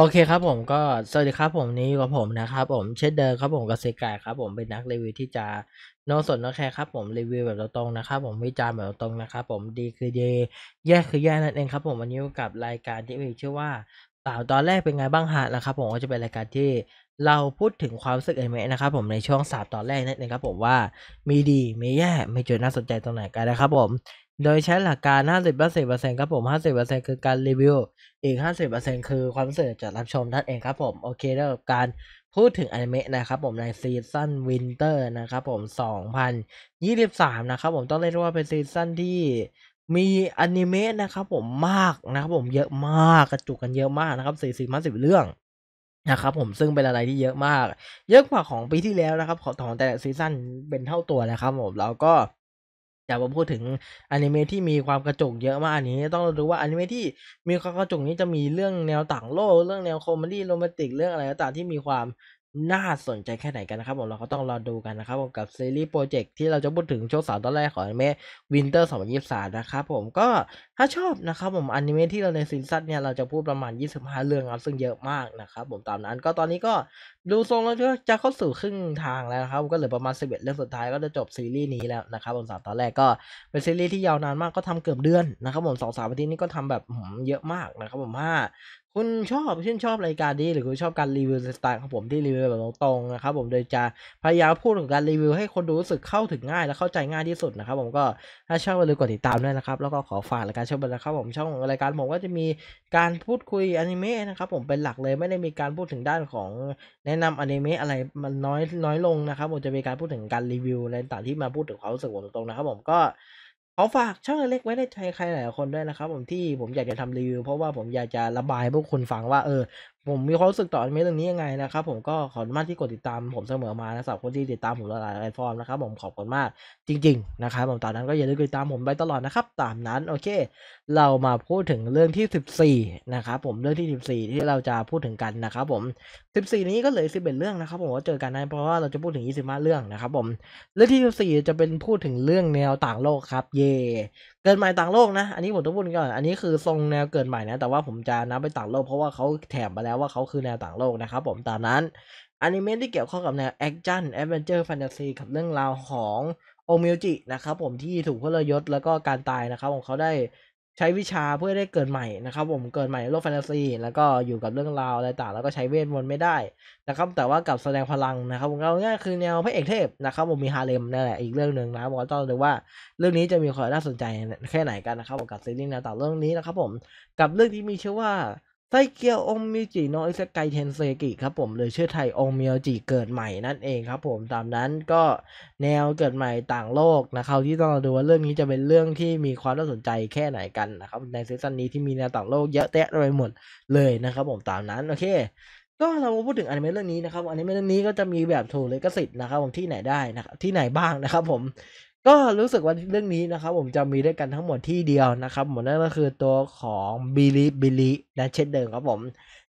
โอเคครับผมก็สวัสดีครับ ผมนี้อยู่กับผมนะครับผมเชดเดอร์ครับผมกับเซกายครับผมเป็นนักรีวิวที่จะโนสนโนแคร์ครับผมรีวิวแบบตรงๆนะครับผมวิจารณ์แบบตรงนะครับ ผมดีคือดี แย่คือแย่นั่นเองครับผมวันนี้กับรายการที่มีชื่อว่าสาว่าตอนแรกเป็นไงบ้างฮะนะครับ ผมก็จะเป็นรายการที่เราพูดถึงความรู้สึกเอเมะนะครับผมในช่วงสามตอนแรกนั่นเองครับผมว่ามีดีมีแย่มีจุดน่าสนใจตรงไหนกันนะครับผมโดยใช้หลักการ 5 0 ครับผม 50%คือการรีวิว อีก 50%คือความรู้สึกจากรับชมนั่นเองครับ ผม โอเคเรื่องการพูดถึงอนิเมะนะครับ ผมในซีซั่นวินเตอร์นะครับผม 2023 นะครับผมต้องเรียกว่าเป็นซีซั่นที่มีอนิเมะนะครับผมมากนะครับผมเยอะมากกระจุกกันเยอะมากนะครับ40 50เรื่องนะครับผมซึ่งเป็นอะไรที่เยอะมาก เยอะกว่าของปีที่แล้วนะครับของแต่ละซีซั่นเป็นเท่าตัวนะครับ ผมแล้วก็อย่ามาพูดถึงอนิเมะที่มีความกระจกเยอะมากอันนี้ต้องรู้ว่าอนิเมะที่มีความกระจกนี้จะมีเรื่องแนวต่างโลก เรื่องแนวคอมเมดี้โรแมนติกเรื่องอะไรต่างที่มีความน่าสนใจแค่ไหนกันนะครับผมเราก็ต้องรอดูกันนะครับผมกับซีรีส์โปรเจกต์ที่เราจะพูดถึงช่วงสามตอนแรกของอนิเมะวินเตอร์2023นะครับผมก็ถ้าชอบนะครับผมอนิเมะที่เราในซีซั่นเนี่ยเราจะพูดประมาณ 25 เรื่องครับซึ่งเยอะมากนะครับผมตามนั้นก็ตอนนี้ก็ดูทรงแล้วจะเข้าสู่ครึ่งทางแล้วครับก็เหลือประมาณ11เรื่องสุดท้ายก็จะจบซีรีส์นี้แล้วนะครับผมสามตอนแรกก็เป็นซีรีส์ที่ยาวนานมากก็ทำเกือบเดือนนะครับผมสองสามันที่นี้ก็ทำแบบเยอะมากนะครับผมห้าคุณชอบชื่นชอบรายการนี้หรือคุณชอบการรีวิวสไตล์ของผมที่รีวิวแบบตรงๆนะครับผมโดยจะพยายามพูดถึงการรีวิวให้คนดูรู้สึกเข้าถึงง่ายและเข้าใจง่ายที่สุดนะครับผมก็ถ้าชอบอย่าลืมกดติดตามด้วยนะครับ แล้วก็ขอฝากรายการช่องบนนะครับ ผมช่องรายการผมก็จะมีการพูดคุยอนิเมะนะครับผมเป็นหลักเลยไม่ได้มีการพูดถึงด้านของแนะนำอนิเมะอะไรมันน้อยน้อยลงนะครับผมจะมีการพูดถึงการรีวิวอะไรต่างที่มาพูดถึงความรู้สึกผมตรงๆนะครับ ผมก็ขอฝากช่องเล็กไว้ในใจใครหลายคนด้วยนะครับผมที่ผมอยากจะทำรีวิว เพราะว่าผมอยากจะระบายพวกคุณฟังว่าเออผมมีความรู้สึกต่อเมเรื่องนี้ยังไงนะครับผมก็ขอบคุณมากที่กดติดตามผมเสมอมานะสำหรับคนที่ติดตามผมหลายๆแพลตฟอร์มนะครับผมขอบคุณมากจริงๆนะครับผมตอนนั้นก็อย่าลืมติดตามผมไปตลอดนะครับตามนั้นโอเค เรามาพูดถึงเรื่องที่ 14นะครับผมเรื่องที่ 14 ที่เราจะพูดถึงกันนะครับผม 14 นี้ก็เลยอ11เรื่องนะครับ ผมว่าเจอกันได้เพราะว่าเราจะพูดถึง25เรื่องนะครับผมเรื่องที่ 14 จะเป็นพูดถึงเรื่องแนวต่างโลกครับเย่เกิดใหม่ต่างโลกนะ อันนี้ผมต้องพูดก่อน อันนี้คือทรงแนวเกิดใหม่นะ แต่ว่าผมจะนับไปต่างโลก เพราะว่าเขาแถมมาแล้วว่าเขาคือแนวต่างโลกนะครับผม ตามนั้นอนิเมะที่เกี่ยวข้องกับแนวแอคชั่นแอดเวนเจอร์แฟนตาซีกับเรื่องราวของโอมิวจินะครับผมที่ถูกพลยศแล้วก็การตายนะครับผมเขาได้ใช้วิชาเพื่อได้เกิดใหม่นะครับผมเกิดใหม่โลกแฟนตาซี แล้วก็อยู่กับเรื่องราว อะไร ต่างแล้วก็ใช้เวทมนต์ไม่ได้นะครับแต่ว่ากับแสดงพลังนะครับผมเราง่ายคือแนวพระเอกเทพนะครับผมมีฮาเลมนั่นแหละอีกเรื่องหนึ่งนะบอกต้องเลยว่าเรื่องนี้จะมีความน่าสนใจ แค่ไหนกัน นะครับกับซีรีส์แนวต่างเรื่องนี้นะครับผมกับเรื่องที่มีชื่อว่าไซเกียวองมิจิโนอิสไกเทนเซกิครับผมหรือชื่อไทยองมิโอจิเกิดใหม่นั่นเองครับ ผมตามนั้นก็แนวเกิดใหม่ต่างโลกนะครับที่ต้องดูว่าเรื่องนี้จะเป็นเรื่องที่มีความน่าสนใจแค่ไหนกันนะครับในซีซั่นนี้ที่มีแนวต่างโลกเยอะแยะไปหมดเลยนะครับผมตามนั้นโอเค ก็เราพูดถึงอนิเมะเรื่องนี้นะครับอนิเมะเรื่องนี้ก็จะมีแบบถูกลกขสิทธิ์นะครับผมที่ไหนได้นะครับที่ไหนบ้างนะครับผมก็รู้สึกว่าเรื่องนี้นะครับผมจะมีด้วยกันทั้งหมดที่เดียวนะครับหมดนั่นก็คือตัวของบิลิบิลิและเช่นเดิมครับผม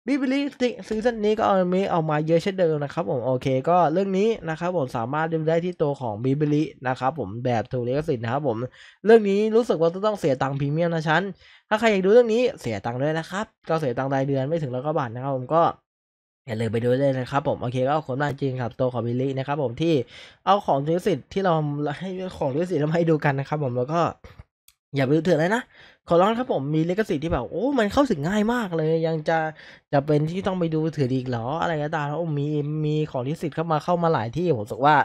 บิบิลิซีซั่นนี้ก็เอามีเอามาเยอะเช่นเดิมนะครับผม โอเคก็เรื่องนี้นะครับผมสามารถดูได้ที่ตัวของบิบิลินะครับผมแบบถูกลิขสิทธิ์นะครับผม เรื่องนี้รู้สึกว่าจะต้องเสียตังค์พรีเมียมนะชั้นถ้าใครอยากดูเรื่องนี้เสียตังค์ด้วยนะครับก็เสียตังค์รายเดือนไม่ถึงล้วก็บาทนะครับผมก็อย่าลืมไปดูเลยนะครับผม โอเค ก็เอาคนมาจริงครับตัวของบิลลี่นะครับ ผมที่เอาของทุสิทธิ์ที่เราให้ของทุสิทธิ์เราให้ดูกันนะครับผมแล้วก็ อย่าไปดูเถื่อนเลยนะ ขอร้องครับผมมีเลขสิทธิ์ที่แบบโอ้ มันเข้าถึงง่ายมากเลย ยังจะจะเป็นที่ต้องไปดูเถื่อนอีกหรออะไรก็ตามแล้วมีมีของลิขสิทธิ์เข้ามาเข้ามาหลายที่ ผมสึกว่า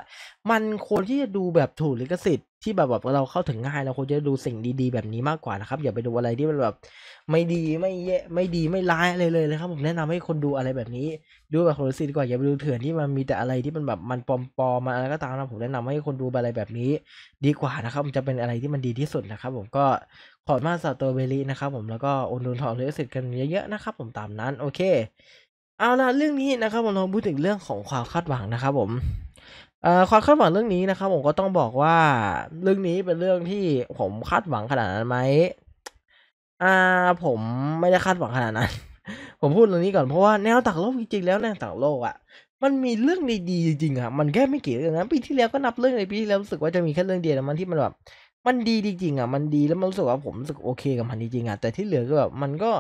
มันควรที่จะดูแบบถูกลิขสิทธิ์ที่แบบแบบเราเข้าถึงง่ายเราควรจะดูสิ่งดีๆ แบบนี้มากกว่านะครับ อย่าไปดูอะไรที่มันแบบไม่ดีไม่แย่ไม่ดีไม่ร้ายอะไรเลยนะครับ ผมแนะนำให้คนดูอะไรแบบนี้ดูแบบคนรู้สึกดีกว่า อย่าไปดูเถื่อนที่มันมีแต่อะไรที่มันแบบมันปลอมๆมาอะไรก็ตามนะผมแนะนำให้คนดูอะไรแบบนี้ดีกว่านะครับจะเป็นอะไรที่มันดีที่สุดนะครับ ผมก็ขอมาสตอเบลีนะครับ ผมแล้วก็อุดนุนทองเลือสิทธิ์กันเยอะๆนะครับ ผมตามนั้นโอเค เอาละเรื่องนี้นะครับผมเราพูดถึงเรื่องของความคาดหวังนะครับ ผมความคาดหวังเรื่องนี้นะครับ ผมก็ต้องบอกว่า เรื่องนี้เป็นเรื่องที่ผมคาดหวังขนาดนั้นไหมอ่าผมไม่ได้คาดหวังขนาดนั้นผมพูดเรื่องนี้ก่อนเพราะว่าแนวต่างโลกจริงๆแล้วแนวต่างโลกอะ่ะมันมีเรื่องดีๆจริงๆครับมันแค่ไม่กี่เรื่องนะปีที่แล้วก็นับเรื่องในปีที่แล้วรู้สึกว่าจะมีแค่เรื่องเดียวมันที่มันแบบมันดีจริงๆอ่ะมันดีแล้วมันรู้สึกว่าผมรู้สึกโอเคกับมันจริงๆอ่ะแต่ที่เหลือก็แบบมันก็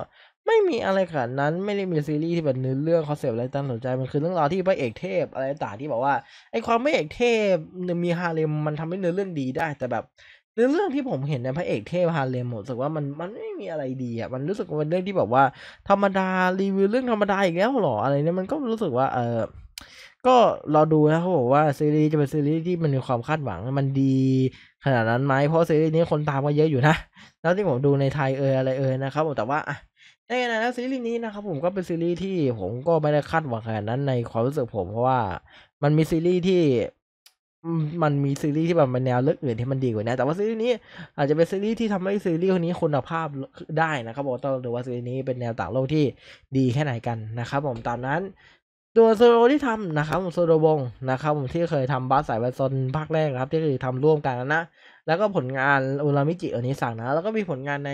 ไม่มีอะไรขนาดนั้น ไม่ได้มีซีรีส์ที่แบบเนื้อเรื่องคอนเซปต์อะไรตางสนใจมันคือเรื่องราวที่พระเอกเทพอะไรต่างที่บอกว่า ไอความไม่เอกเทพมีฮาเลมมันทำให้เนื้อเรื่องดีได้ แต่แบบเนื้อเรื่องที่ผมเห็นในพระเอกเทพฮาเลมผมรู้สึกว่ามันมันไม่มีอะไรดีอ่ะมันรู้สึกว่าเป็นเรื่องที่แบบว่า ธรรมดารีวิวเรื่องธรรมดาอีกแล้วหรออะไรเนี่ยมันก็รู้สึกว่า เออก็รอดูนะเขาบอกว่าซีรีส์จะเป็นซีรีส์ที่มันมีความคาดหวังมันดีขนาดนั้นไหมเพราะซีรีส์นี้คนตามก็เยอะอยู่นะแล้วที่ผมดูในไทยเอออะไรเออนะครับแต่ว่าอ่ะในขนะนซีรีส์นี้นะครับผมก็เป็นซีรีส์ที่ผมก็ไม่ได้คาดหวังขนาดนั้นในความรู้สึกผมเพราะว่า มันมีซีรีส์ที่มันมีซีรีส์ที่แบบมันแนวเลือกอื่นที่มันดีกว่านะแต่ว่าซีรีส์นี้อาจจะเป็นซีรีส์ที่ทำให้ซีรีส์นี้คุณภาพได้นะครับผมต้องดูว่าซีรีส์นี้เป็นแนวต่างโลกที่ดีแค่ไหนกันนะครับผมตามนั้น ตัวโซโลที่ทำนะครับผมโซโลวงนะครับผมที่เคยทำบัสสายบัสซนภาคแรกครับ ที่เคยทำร่วมกันนะแล้วก็ผลงานอุรามิจิอันนี้สั่งนะ แล้วก็มีผลงานใน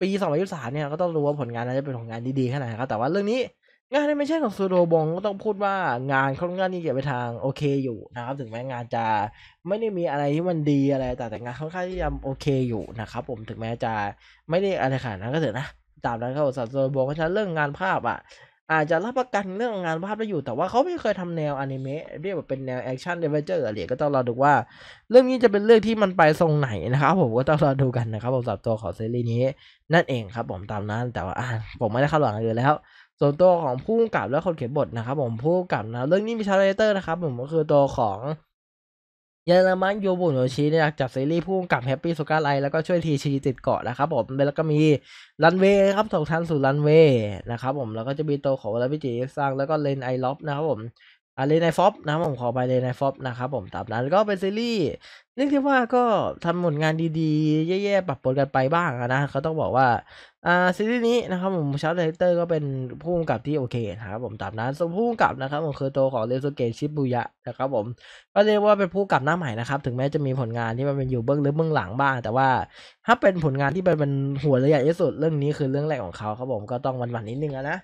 ปีสองพันยี่สามเนี่ยก็ต้องรู้ว่าผลงานนั้นจะเป็นผลงานดีๆขนาดไหนครับแต่ว่าเรื่องนี้งานในไม่ใช่ของซูโดบงก็ต้องพูดว่างานค่อนข้างที่จะไปทางโอเค อยู่นะครับถึงแม้งานจะไม่ได้มีอะไรที่มันดีอะไร แต่แต่งานค่อนข้างที่จะโอเคอยู่นะครับผมถึงแม้จะไม่ได้อะไรขนาดนั้นก็เถอะนะตามนั้นครับซัโซโลบงเพราะฉะนั้นเรื่องงานภาพอ่ะอาจจะรับประกันเรื่องงานภาพได้อยู่แต่ว่าเขาไม่เคยทำแนวอนิเมะเรียกว่าเป็นแนวแอคชั่นเดเวอเจอร์อะไรก็ต้องรอดูว่า เรื่องนี้จะเป็นเรื่องที่มันไปทรงไหนนะครับผมก็ต้องรอดูกันนะครับผมสำหรับตัวของซีรีส์นี้ นั่นเองครับ ผมตามนั้น แต่ว่าผมไม่ได้คาดหวังอะไรแล้วส่วนตัวของผู้กำกับและคนเขียนบทนะครับผมผู้กำกับนะ เรื่องนี้มีชาร์เลเตอร์นะครับผมก็คือตัวของเยอรมันโยบุนโยชิเนี่ยจับซีรีส์ผู้กำกับแฮปปี้สุการไลแล้วก็ช่วยทีชีติดเกาะนะครับผม แล้วก็มีรันเวย์ครับส่งทันสู่รันเวย์นะครับผมแล้วก็จะมีโตของวลวิจิสร้างแล้วก็เลนไอล็อบนะครับผมอารีนาฟอบนะผมขอไปเลยนาฟอบนะครับผมตามนั้นก็เป็นซีรีส์เรืที่ว่าก็ทำผลงานดีๆแย่ๆปรับปนกันไปบ้างนะเขาต้องบอกว่า อ่า ซีรีส์นี้นะครับผมชาร์ลเลเตอร์ก็เป็นผู้กำกับที่โอเคนะครับผมตามนั้นส่วนผู้กำกับนะครับผมคือตัวของเรซูเกชิบุยะนะครับผมก็เรียกว่าเป็นผู้กำกับหน้าใหม่นะครับถึงแม้จะมีผลงานที่มันเป็นอยู่เบื้องลึกเบื้องหลังบ้าง แต่ว่าถ้าเป็นผลงานที่เป็นหัวรหย่ที่สุดเรื่องนี้คือเรื่องแรกของเขาครับผมก็ต้องวันๆนิดนึงนะ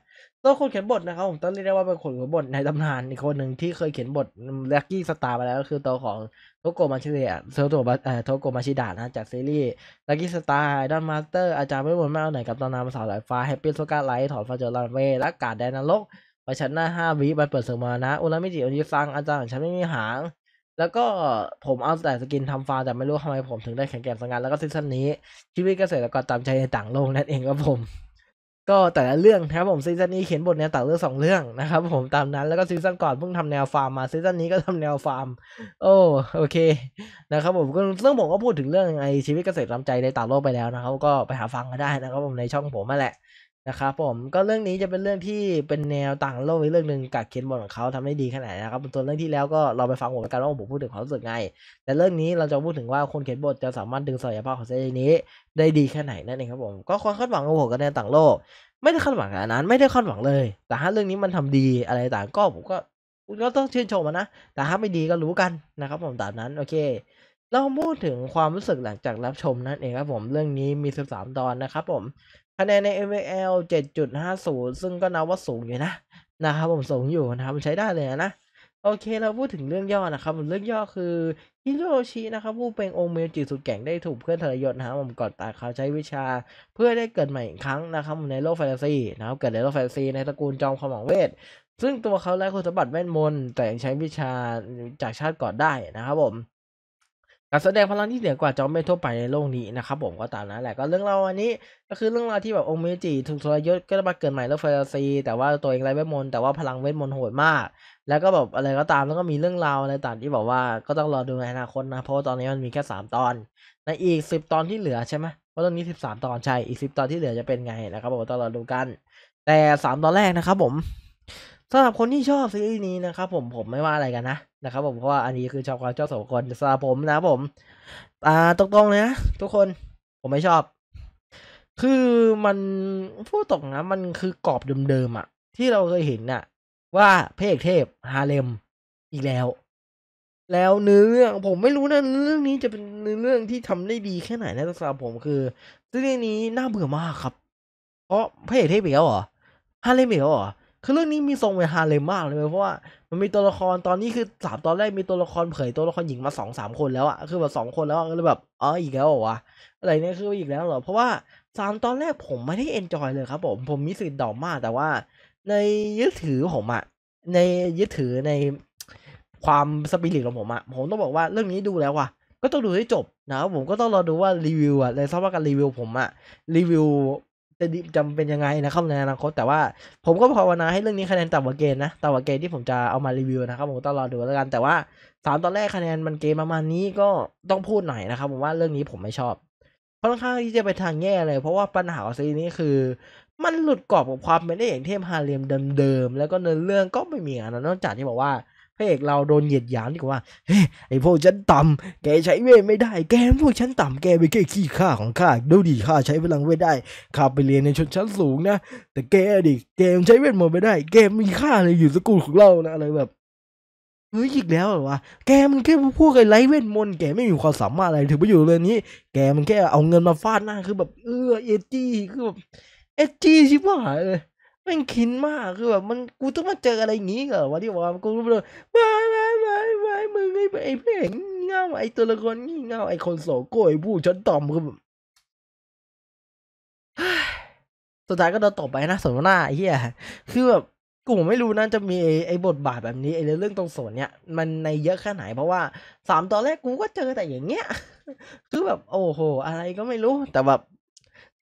ตัวคนเขียนบทนะครับ ผมต้องเรียกได้ว่าเป็นคนเขียนบทในตำนาน อีกคนหนึ่งที่เคยเขียนบทแล็กกี้สตาร์มาแล้วก็คือตัวของโทโกมาชิเดะโทโก่อโทโกมาชิดะนะจากซีรีส์แล็กกี้สตาร์ดอนมาสเตอร์อาจารย์ไม่หมดไม่เอาไหนกับตำนานภาษาสายฟ้าแฮปปี้โซกาไลท์ถอดฟาเจอร์ลันเว และกาดแดนนรกไปชั้นหน้าห้าวิบันเปิดเสมานะอุลามิจิอุนิซัง อาจารย์ของฉันไม่มีหางแล้วก็ผมเอาแต่สกินทำฟาแต่ไม่รู้ทำไมผมถึงได้แข็งแกร่งสังงานแล้วก็ซีซั่นนี้ ชีวิตเกษตรกรตามใจในต่างโลกนั่นเองครับผมก็แต่ละเรื่องนะครับผมซีซั่นนี้เขียนบทแนวต่างเรื่องสองเรื่องนะครับผมตามนั้น แล้วก็ซีซั่นก่อนเพิ่งทำแนวฟาร์มมาซีซั่นนี้ก็ทำแนวฟาร์ม โอ้โอเค นะครับผมก็เรื่องผมก็พูดถึงเรื่องไอชีวิตเกษตรลำใจในต่างโลกไปแล้วนะครับ ก็ไปหาฟังกันได้นะครับผมในช่องผมนั่นแหละนะครับผมก็เรื่องนี้จะเป็นเรื่องที่เป็นแนวต่างโลกอีกเรื่องหนึ่งกับเคนบอลของเขาทำได้ดีขนาดนะครับเปวนเรื่องที่แล้วก็เราไปฟังหมกันว่าผมพูดถึงความรู้สึกไงแต่เรื่องนี้เราจะพูดถึงว่าคนเขียนบทจะสามารถดึงศักยภาพของเซนนี้ ได้ดีแค่ไหนนั่นเองครับผม ก็ความคาดหวังของผมกับแนวต่างโลก ไม่ได้คาดหวังขนาดนั้นไม่ได้คาดหวังเลย แต่ถ้าเรื่องนี้มันทำดีอะไรต่างก็ผมก็ก็ต้องชื่นชมนะแต่ถ้าไม่ดีก็รู้กันนะครับ ผมตามนั้นโอเค เราพูดถึงความรู้สึกหลังจากรับชมนั่นเองครับผมเรื่องนี้มี13ตอนนะครับ ผมคะแนนใน ML 7.50 ซึ่งก็นับว่าสูงอยู่นะ นะครับผมสูงอยู่นะครับใช้ได้เลยนะ โอเคเราพูดถึงเรื่องย่อนะครับเรื่องย่อคือฮิโรชินะครับผู้เป็นองค์เมจิสุดแก่งได้ถูกเพื่อนทรยศนะครับผมกอดตาเขาใช้วิชาเพื่อได้เกิดใหม่อีกครั้งนะครับในโลกแฟนตาซีนะครับเกิดในโลกแฟนตาซีในตระกูลจอมขมังเวทซึ่งตัวเขาและคุณสมบัติแม่นมนแต่ยังใช้วิชาจากชาติก่อนได้นะครับผมการแสดงพลังที่เหนือกว่าจอมเมททั่วไปในโลกนี้นะครับ ผมก็ตามนั้นแหละก็เรื่องราวอันนี้ก็คือเรื่องราวที่แบบองค์เมจิถูกทรยศก็มาเกิดใหม่แล้วเฟรซีแต่ว่าตัวเองไรเวทมนต์แต่ว่าพลังเวทมนต์โหดมากแล้วก็แบบอะไรก็ตามแล้วก็มีเรื่องราวอะไรต่างที่บอกว่า ก็ต้องรอดูในอนาคตนะ เพราะตอนนี้มันมีแค่ 3 ตอน ในอีก 10ตอนที่เหลือใช่ไหมเพราะตอนนี้13ตอนใช่อีก10ตอนที่เหลือจะเป็นไงนะครับผมต้องรอดูกัน แต่3ตอนแรกนะครับผมสำหรับคนที่ชอบซีรีส์นี้นะครับผมผมไม่ว่าอะไรกันนะนะครับผมเพราะว่าอันนี้คือชอบความเจ้าสองุคนลสำหรับผมนะผมตาตรงๆนะทุกคน ผมไม่ชอบ คือมันพูดตรงนะ มันคือกรอบเดิมๆอะที่เราเคยเห็นน่ะ ว่าพเอกเทพฮาเลมอีกแล้ว แล้วเนื้อเรื่องผมไม่รู้นะ เรื่องนี้จะเป็นเนื้อเรื่องที่ทำได้ดีแค่ไหนนะสำหรับผมคือเรื่องนี้น่าเบื่อมากครับเพราะพเอกเทพเหรอฮาเลมเหรอคือเรื่องนี้มีทรงเวฮาเลยมากเลย เพราะว่ามันมีตัวละครตอนนี้คือสามตอนแรกมีตัวละครเผยตัวละครหญิงมาสองสามคนแล้วอะคือแบบสองคนแล้วก็เลยแบบอ๋ออีกแล้วเหรอวะอะไรเนี่ยคืออีกแล้วเหรอ เพราะว่าสามตอนแรกผมไม่ได้เอนจอยเลยครับ ผมผมมีสิทธิ์ดอกมาก แต่ว่า ในยึดถือผมอะในยึดถือในความสปิริตของผมอะผมต้องบอกว่าเรื่องนี้ดูแล้วว่ะก็ต้องดูให้จบนะ ผมก็ต้องรอดูว่ารีวิวอะในสภาพการรีวิวผมอะรีวิวจะจำเป็นยังไงนะครับในอนาคตแต่ว่าผมก็ภาวนาให้เรื่องนี้คะแนนต่ำกว่าเกณฑ์นะต่ำกว่าเกณฑ์ที่ผมจะเอามารีวิวนะครับผมต้องรอดูแล้วกันแต่ว่าสามตอนแรกคะแนนมันเกณฑ์ประมาณนี้ก็ต้องพูดหน่อยนะครับผมว่าเรื่องนี้ผมไม่ชอบค่อนข้างที่จะไปทางแง่เลย เพราะว่าปัญหาของซีรีส์นี้คือมันหลุดกรอบของความเป็นเองเทพฮาเรยมเดิมๆแล้วก็เนื้อเรื่องก็ไม่มีอะไรนอกจากที่บอกว่าพระเอกเราโดนเหยียดหยามดีกว่าเฮ้ยไอพวกฉันต่ำ แกใช้เวทไม่ได้แกพวกฉันต่ำแกไปแค่ขี้ข้าของข้าดูดีข้าใช้พลังเวทได้ข้าไปเรียนในชนชั้นสูงนะแต่แกดิแกใช้เวทมดไม่ได้ แกมีค่าเลยอยู่สกุลของเรานะอะไรแบบเฮ้ยอีกแล้วเหรอวะแกมันแค่พวกไอ้ไรเวทมนต์แกไม่มีความสามารถอะไร ถึงไปอยู่เรื่องนี้แกมันแค่เอาเงินมาฟาดหน้า คือแบบ เออเอจี้คือแบบเอจี้ชิบหายเลยม่งคินมาก คือแบบมันกูต้องมาเจออะไรอย่างงี้เหรอวะที่อว่ากูรู้เลยวายวายวายวายมึงไอ้ไอ้เพลงเงาไอ้ตัวละครงี่เงาไอ้คนโสโก้ไอ้ผู้ชั้นต่ำคือแบบสุดท้ายก็โดนตบไปนะสนหน้าเฮียคือแบบกูไม่รู้นะจะมีไอ้บทบาทแบบนี้ไอ้เรื่องตรงส่วนเนี้ยมันในเยอะแค่ไหนเพราะว่าสามตอนแรกกูก็เจอแต่อย่างเงี้ย คือแบบ โอ้โห อะไรก็ไม่รู้ แต่แบบ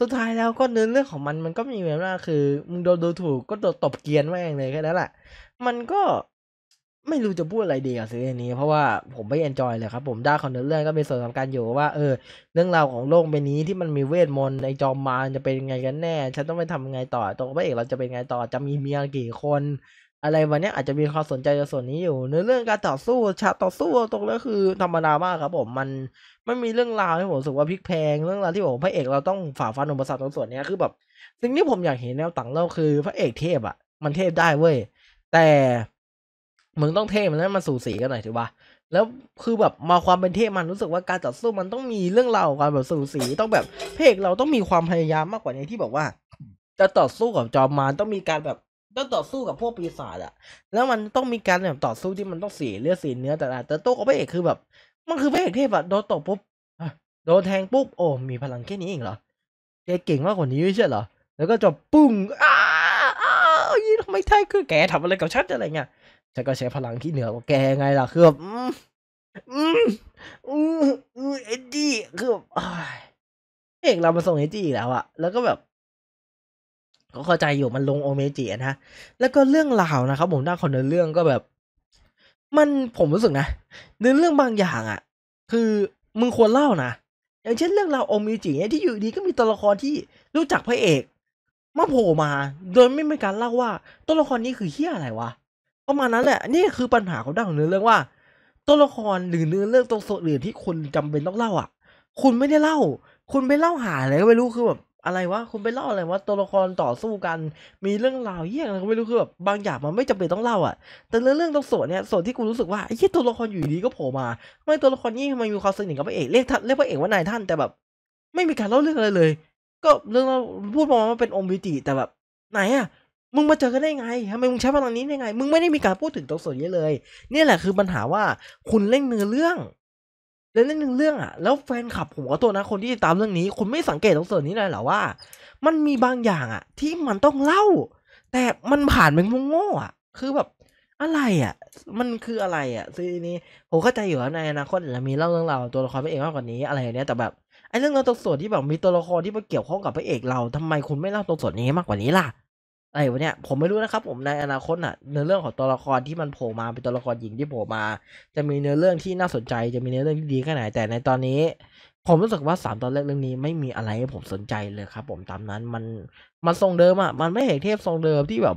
สุดท้ายแล้วก็เนื้อเรื่องของมันมันก็มีแบบว่าคือมึงโดนดูถูกก็โดนตบเกียนแม่งเลยแค่นั้นแหละ มันก็ไม่รู้จะพูดอะไรดีกับซีรีส์นี้เพราะว่าผมไม่เอนจอยเลยครับผมด้าของเนื้อเรื่องก็็นส่วนสำคัญอยู่ว่าเออเรื่องราวของโลกใบนี้ที่มันมีเวทมนต์ในจอมมารจะเป็นไงกันแน่ ฉันต้องไปทำไงต่อตัวพระเอกเราจะเป็นไงต่อจะมีเมียกี่คนอะไรวันนี้อาจจะมีความสนใจในส่วนนี้อยู่ในเรื่องการต่อสู้ฉากต่อสู้ตรงนี้คือธรรมดามากครับผมมันไม่มีเรื่องราวที่ผมรู้สึกว่าพลิกแพง เรื่องราวที่ผมพระเอกเราต้องฝ่าฟันอุปสรรคตรงส่วนนี้คือแบบสิ่งที่ผมอยากเห็นแนวต่างเล่าคือ พระเอกเทพอ่ะ มันเทพได้เว้ยแต่มึงต้องเทพมันนั้นมันสูสีกันหน่อยถือว่าแล้วคือแบบมาความเป็นเทพมันรู้สึกว่าการต่อสู้มันต้องมีเรื่องราวความแบบสูสีต้องแบบพระเอกเราต้องมีความพยายามมากกว่านี้ที่บอกว่าจะต่อสู้กับจอมมารต้องมีการแบบต้องต่อสู้กับพวกปีศาจอะ แล้วมันต้องมีการแบบต่อสู้ที่มันต้องเสียเลือดเสียเนื้อ แต่ละ แต่โต๊ะกับพระเอกคือแบบ มันคือพระเอกเทพอะโดนตบปุ๊บ โดนแทงปุ๊บ โอ้มีพลังแค่นี้เองเหรอ แกเก่งมากกว่านี้ไม่ใช่เหรอ แล้วก็จบปุ้งอ้าอ้ายี่ทำไมไทยคือแกทำอะไรกับฉันอะไรเงี้ย ฉันก็ใช้พลังที่เหนือกว่าแกไงล่ะ คือแบบอืมอืมอืมเอ็ดดี้คือแบบเอกเรามาส่งเอ็ดดี้แล้วอะแล้วก็แบบก็เข้าใจอยู่มันลงโอเมจินะ แล้วก็เรื่องราวนะครับผมด้านของเนื้อเรื่องก็แบบ มันผมรู้สึกนะเนื้อเรื่องบางอย่างอะ่ะ คือมึงควรเล่านะอย่างเช่นเรื่องราวโอเมจิเนี่ยที่อยู่ดีก็มีตัวละครที่รู้จักพระเอกมาโผล่มาโดยไม่มีการเล่าว่าตัวละครนี้คือเฮี้ยอะไรวะประมาณนั้นแหละนี่คือปัญหาของด้านของเนื้อเรื่องว่าตัวละครหรือเนื้อเรื่องตรงส่วนอื่นที่คุณจำเป็นต้องเล่า อ่ะ คุณไม่ได้เล่า คุณไปเล่าหาอะไรก็ไม่รู้คือแบบอะไรวะคุณไปเล่าอะไรวะตัวละครต่อสู้กัน มีเรื่องราวเยี่ยงอะไรก็ไม่รู้คือแบบบางอย่างมันไม่จำเป็นต้องเล่าอ่ะ แต่เรื่องเรื่องตรงส่วนเนี่ยส่วนที่กูรู้สึกว่าไอ้ที่ตัวละครอยู่ดีก็โผล่มาทำไมตัวละครนี้ทำไมมีความสนิทกับพระเอกเรียกท่านเรียกพระเอกว่านายท่านแต่แบบ ไม่มีการเล่าเรื่องอะไรเลย ก็เรื่องเราพูดมาว่าเป็นองค์วิจิแต่แบบ ไหนอ่ะมึงมาเจอกันได้ไงทำไมมึงใช้พลังนี้ได้ไง มึงไม่ได้มีการพูดถึงตรงส่วนนี้เลยนี่แหละคือปัญหาว่าคุณเล่นเนื้อเรื่องแล้วเรื่องหนึ่งเรื่องอะแล้วแฟนคลับผมับตัวนะคนที่ตามเรื่องนี้ คุณไม่สังเกตตรงส่วนนี้เลยเหรอว่า มันมีบางอย่างอะที่มันต้องเล่า แต่มันผ่านเป็นโง่ๆอะ คือแบบ อะไรอ่ะมันคืออะไรอ่ะซีนี้ผมเข้าใจอยู่ว่าในอนาคตจะมีเล่าเรื่องราวตัวละครพระเอกมากกว่านี้ อะไรอย่างเนี้ย แต่แบบไอ้เรื่องเราตรงส่วนที่แบบมีตัวละครที่มาเกี่ยวข้องกับพระเอกเรา ทำไมคุณไม่เล่าตรงส่วนนี้มากกว่านี้ล่ะอะไรวะเนี่ยผมไม่รู้นะครับผมในอนาคตอ่ะเนื้อเรื่องของตัวละครที่มันโผล่มาเป็นตัวละครหญิงที่โผล่มา จะมีเนื้อเรื่องที่น่าสนใจจะมีเนื้อเรื่องที่ดีแค่ไหนแต่ในตอนนี้ ผมรู้สึกว่าสามตอนแรกเรื่องนี้ไม่มีอะไรให้ผมสนใจเลยครับ ผมตามนั้นมันมันทรงเดิมอ่ะมันไม่เห็นเทพทรงเดิมที่แบบ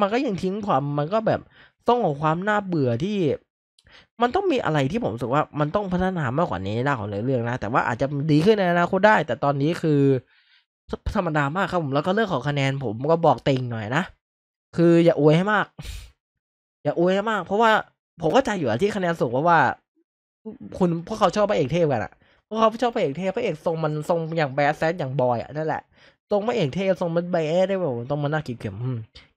มันก็ยังทิ้งความมันก็แบบต้องของความน่าเบื่อที่ มันต้องมีอะไรที่ผมรู้สึกว่ามันต้องพัฒนามากกว่านี้ได้ของเรื่องนะแต่ว่าอาจจะดีขึ้นในอนาคตได้ แต่ตอนนี้คือธรรมดามากครับผมแล้วก็เรื่องของคะแนนผมก็บอกติงหน่อยนะคือ อย่าอวยให้มาก อย่าอวยให้มาก เพราะว่าผมก็ใจอยู่ที่คะแนนสูงเพราะว่า คุณพวกเขาชอบพระเอกเทพกันอะพวกเขาชอบพระเอกเทพพระเอกทรงมันทรงอย่างแบสแซดอย่างบอยอะนั่นแหละทรงพระเอกเทพทรงมันแบสได้แบบต้องมาหน้ากิดเข็ม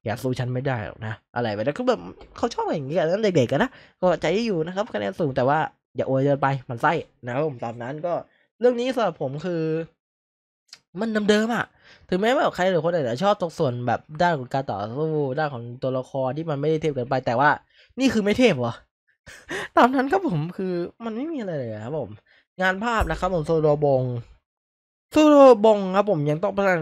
อย่าสู้ฉันไม่ได้หรอกนะอะไรแบบนั้นก็แบบเขาชอบอย่างเงี้ยนั้นเด็กๆกันนะก็ใจอยู่นะครับ คะแนนสูงแต่ว่าอย่าอวยเกินไปมันไส้นะครับผมตามนั้นก็เรื่องนี้สำหรับผมคือมันเดิมๆอ่ะ ถึงแม้ว่าใครหรือคนไหนชอบตรงส่วนแบบด้านของการต่อสู้ด้านของตัวละครที่มันไม่ได้เทพเกินไป แต่ว่า นี่คือไม่เทพวะตามนั้นครับผมคือมันไม่มีอะไรเลยครับผม งานภาพนะครับผมโซโลบงซูโรบง ครับผมยังต้องพัฒนา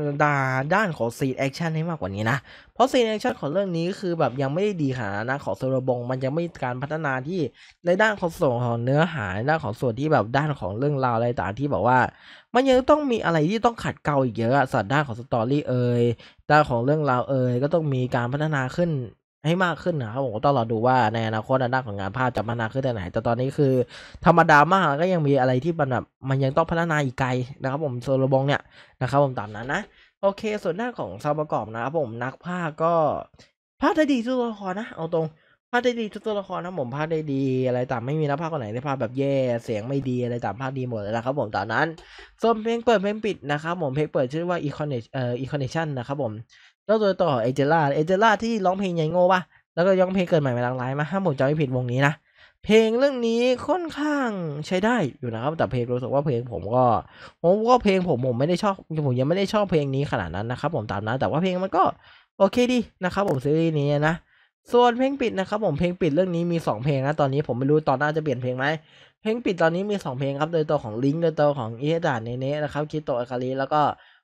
ด้านของซีนแอคชั่นให้มากกว่านี้นะ เพราะซีนแอคชั่นของเรื่องนี้คือแบบยังไม่ดีขนาดนัของซูโรบงมันยังไม่การพัฒนาที่ในด้านของส่วนของเนื้อหานด้านของส่วนที่แบบด้านของเรื่องราวอะไรต่างที่บอกว่ามันยังต้องมีอะไรที่ต้องขัดเกลาอีกเยอะสัตว์ด้านของสตอรี่เอ่ยด้านของเรื่องราวเอ่ยก็ต้องมีการพัฒนาขึ้นให้มากขึ้นนะครับ ผมต้องรอดูว่าในอนาคตดัาของงานภาพจะพัฒนาขึ้นแต่ไหนแต่ตอนนี้คือธรรมดามากก็ยังมีอะไรที่มันแบบมันยังต้องพัฒนาอีกไกลนะครับผม โซโลบงเนี่ยนะครับผม ตามนั้นนะ โอเคส่วนหน้าของซาวประกอบนะครับผมนักภาพก็ภาพได้ดีทุกตัวละครนะ เอาตรงภาพได้ดีทุกตัวละครนะ ผมภาพได้ดีอะไรต่างไม่มีนักภาพคนไหนที่ภาพแบบแย่เสียงไม่ดีอะไรต่างภาพดีหมดเลยนะครับ ผมตามนั้นส่วนเพลงเปิดเพลงปิดนะครับผมเพลงเปิดชื่อว่าอีคอนเนชเอ่อนะครับผมแล้วโดยต่อเอเจล่าเอเจล่าที่ร้องเพลงใหญ่โง่ปะแล้วก็ย้องเพลงเกิดใหม่มาหลากหลายมา ห้ามผมจำไม่ผิดวงนี้นะ เพลงเรื่องนี้ค่อนข้างใช้ได้อยู่นะครับ แต่เพลงรู้สึกว่าเพลงผมก็ผมก็เพลงผมผมไม่ได้ชอบผมยังไม่ได้ชอบเพลงนี้ขนาดนั้นนะครับผมตามนะแต่ว่าเพลงมันก็โอเคดีนะครับผมซีรีส์นี้นะ ส่วนเพลงปิดนะครับ ผมเพลงปิดเรื่องนี้มี2เพลงนะตอนนี้ผมไม่รู้ตอนหน้าจะเปลี่ยนเพลงไหมเพลงปิดตอนนี้มี2เพลงครับโดยตัวของลิงโดยตัวของเอเดานเนเนะครับคิโตะอาคาริแล้วก็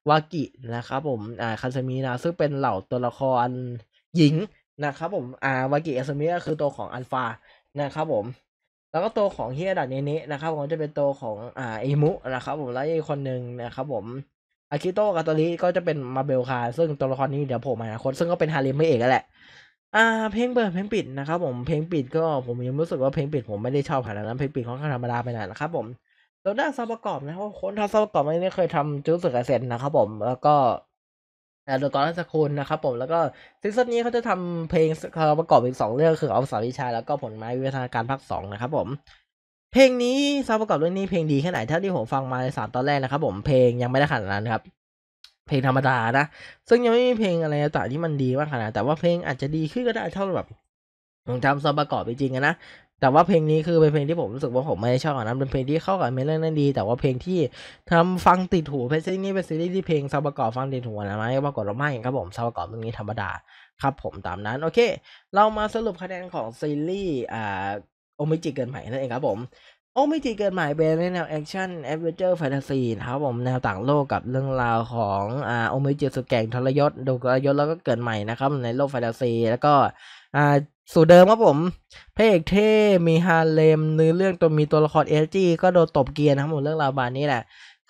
วากินะครับผม อ่าคาซามินะซึ่งเป็นเหล่าตัวละครหญิงนะครับผม อ่าวากิคาซามิก็คือตัวของอัลฟานะครับผม แล้วก็ตัวของเฮียดัดเนเนะนะครับผมจะเป็นตัวของ อ่าเอมุนะครับผมแล้วอีกคนหนึ่งนะครับผม อากิโตะกาตอริีก็จะเป็นมาเบลคาซึ่งตัวละครนี้เดี๋ยวผมอนาคตซึ่งก็เป็นฮาริมไมะเอกแหละ อ่า เพลงเปิด เพลงปิดนะครับผม เพลงปิด ก็ผมยังรู้สึกว่าเพลงปิดผมไม่ได้ชอบขนาดนั้นเพลงปิดของข้างธรรมดาไปหน่อยนะครับผมโดด้าซาประกอบนะเพราะคนทำซาประกอบไม่เคยทำจูสึกเซนนะครับผม แล้วก็เดยก่อนราสคุณนะครับผม แล้วก็ซีซั่นนี้เขาจะทำเพลงประกอบอีกสองเรื่องคือเอาสาวิชาแล้วก็ผลไม้วิทยาการภาคสองนะครับผม เพลงนี้ซาวประกอบเรื่องนี้เพลงดีแค่ไหนเท่าที่ผมฟังมาในสามตอนแรกนะครับผมเพลงยังไม่ได้ขนาดนั้นครับ เพลงธรรมดานะซึ่งยังไม่มีเพลงอะไรต่างที่มันดีมากขนาดแต่ว่าเพลงอาจจะดีขึ้นก็ได้เท่าแบบผมทำซาวประกอบจริงๆนะแต่ว่าเพลงนี้คือเป็นเพลงที่ผมรู้สึกว่าผมไม่ได้ชอบนะเป็นเพลงที่เข้ากับเมลเล่นนั้นดี แต่ว่าเพลงที่ทำฟังติดหูเพลงนี้เป็นซีรีส์ที่เพลงซาบประกอบฟังติดหูนะไหมปรากฏเราไม่ครับผมซาบประกอบตรงนี้ธรรมดาครับผมตามนั้น โอเค เรามาสรุปคะแนนของซีรีส์อ่าโอมิจิเกินใหม่นั่นเองครับ ผมโอ้ไม่ทีเกินหมายเป็นแนวแอคชั่นแอดเวนเจอร์แฟนตาซีนะครับผมแนวต่างโลกกับเรื่องราวของอ่าโอเมจิสุแกงทรยศดูกรยศแล้วก็เกิดใหม่นะครับในโลกแฟนตาซีแล้วก็อ่าสูตรเดิมครับผมพระเอกเท่มีฮาเลมเนื้อเรื่องตัวมีตัวละครเอลจีก็โดนตบเกียร์นะครับผมเรื่องราวบานนี้แหละ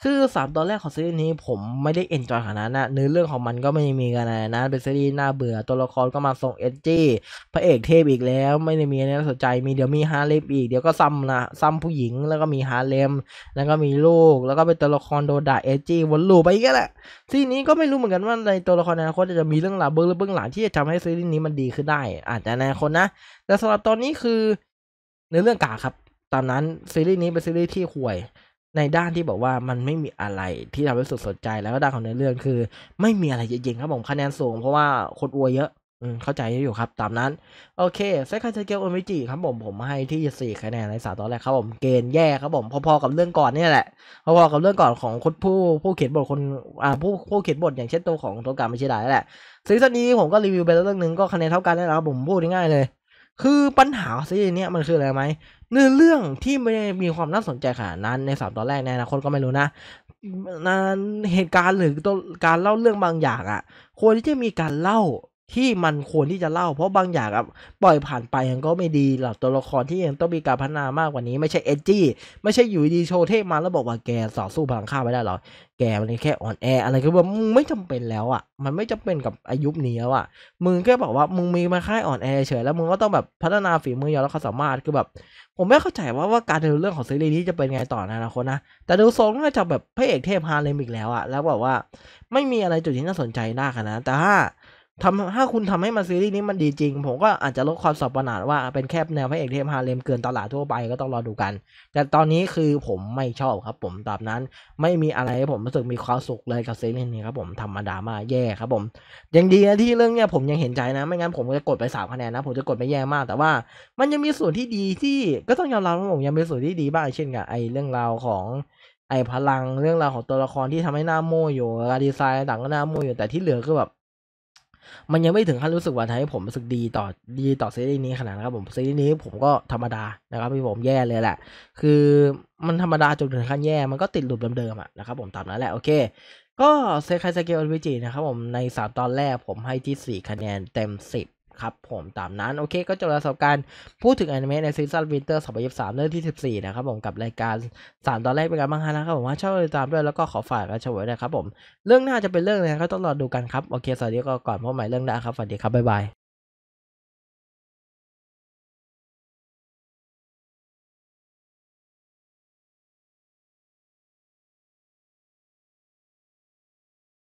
คือสามตอนแรกของ ซีรีส์นี้ ผมไม่ได้เอนจอยขนาดนั้นนะเนื้อ เรื่องของมันก็ไม่มีกันอะไรนะ เป็น ซีรีส์น่าเบื่อตัวละครก็มาส่งเอจีพระเอกเทพอีกแล้วไม่ได้มี อะไรน่าสนใจมี เดี๋ยว มีฮาเลมอีก เดี๋ยวก็ซ้ำนะซ้ำผู้หญิง แล้วก็มีฮาเลม แล้วก็มีลูกแล้วก็เป็นตัวละครโดด่าเอจีวนลูปไปอีกแหละซีรีส์นี้ก็ไม่รู้เหมือนกันว่าในตัวละครในอนาคตจะมีเรื่องราวเบื้องลึกเบื้องหลังที่จะทำให้ซีรีส์นี้มันดีขึ้นได้ อาจจะในอนาคตนะแต่สำหรับตอนนี้คือเนื้อเรื่องกาครับ ตามนั้นซีรีส์นี้เป็นซีรีส์ที่ห่วยในด้านที่บอกว่ามันไม่มีอะไรที่ทำให้สุดสนใจแล้วก็ด้านของเนื้อเรื่องคือ ไม่มีอะไรจริงๆครับผมคะแนนสูงเพราะว่าคนอวยเยอะเข้าใจอยู่ครับตามนั้น โอเคไซคันเซเกลโอมิจิครับผมผมให้ที่สี่คะแนนในสาตอนแรกครับผมเกณฑ์แย่ครับผมพอ ๆกับเรื่องก่อนนี่แหละพอๆ กับเรื่องก่อนของคนผู้ผู้เขียนบทคนอ่าผู้ผู้เขียนบทอย่างเช่นตัวของโทกามิชิดะนั่แหละ ซีซั่นนี้ผมก็รีวิวไปแล้วเรื่องหนึ่งก็คะแนนเท่ากันแล้วครับผมพูดง่ายๆเลยคือปัญหาซีซั่นนี้มันคืออะไรไหมเนื้อเรื่องที่ไม่ได้มีความน่าสนใจขนาดนั้นในสามตอนแรกในอนาคตก็ไม่รู้นะ นั้นเหตุการณ์หรือตัวการเล่าเรื่องบางอย่างอะ่ะควรที่จะมีการเล่าที่มันควรที่จะเล่าเพราะบางอย่างครับปล่อยผ่านไปยังก็ไม่ดีหรอกตัวละครที่ยังต้องมีการพัฒนามากกว่านี้ไม่ใช่เอจี้ไม่ใช่อยู่ดีโชว์เทพมาแล้วบอกว่าแกสอสู้พลังข้าไม่ได้หรอแกมันแค่อ่อนแออะไรก็แบบมึงไม่จำเป็นแล้วอ่ะ มันไม่จำเป็นกับอายุนี้แล้วอ่ะมึงแค่บอกว่ามึงมีมาค่ายอ่อนแอเฉยแล้วมึงก็ต้องแบบพัฒนาฝีมือยอมแล้วเขาสามารถคือแบบ ผมไม่เข้าใจว่าว่าการดูเรื่องของซีรีส์นี้จะเป็นไงต่อนะนาคนนะแต่ดูทรงน่าจะแบบพระเอกเทพฮาเลมอีกแล้วอ่ะ แล้วแบบว่าไม่มีอะไรจุดที่น่าสนใจน่าันนะแต่ถ้าทำถ้าคุณทำให้มันซีรีส์นี้มันดีจริง ผมก็อาจจะลดความสับประหลาดว่าเป็นแค่แนวพระเอกเทพฮาเลมเกินตลาดทั่วไป ก็ต้องรอดูกัน แต่ตอนนี้คือผมไม่ชอบครับผมตามนั้นไม่มีอะไรให้ผมรู้สึกมีความสุขเลยกับซีรีส์นี้ครับ ผมธรรมดามาแย่ครับผมยังดีนะที่เรื่องเนี้ยผมยังเห็นใจนะไม่งั้นผมจะกดไปสามคะแนนนะ ผมจะกดไปแย่มาก แต่ว่า มันยังมีส่วนที่ดีที่ ก็ต้องยอมรับว่าผมยังมีส่วนที่ดีบ้างเช่นกับไอเรื่องราวของไอพลังเรื่องราวของตัวละครที่ทำให้หน้าโมอยู่การดีไซน์ต่างก็หน้าโมอยู่แต่ที่เหลือคือแบบมันยังไม่ถึงขั้นรู้สึกว่าทำให้ผมรู้สึกดีต่อดีต่อซีรีส์นี้ขนาดนะครับผมซีรีส์นี้ผมก็ธรรมดานะครับพี่ผมแย่เลยแหละ คือมันธรรมดาจนถึงขั้นแย่มันก็ติดหลุดเดิมๆอ่ะนะครับผมตามนั้นแหละ โอเค ก็เซคายสเกลวิจินะครับผมใน 3 ตอนแรกผมให้ที่4คะแนนเต็ม 10ครับ ผมตามนั้น โอเคก็จบแล้วสำหรับการพูดถึงอนิเมะในซีซั่นวินเตอร์2023เรื่องที่14นะครับผมกับรายการ3ตอนแรกเป็นการบ้างฮะนะครับผมว่าชอบติดตามด้วยแล้วก็ขอฝากกันเฉยวนะครับผมเรื่องหน้าจะเป็นเรื่องอะไรก็ต้องรอดูกันครับโอเคสวัสดีก็ก่อนพบใหม่เรื่องหน้าครับสวัสดีครับบ๊ายบาย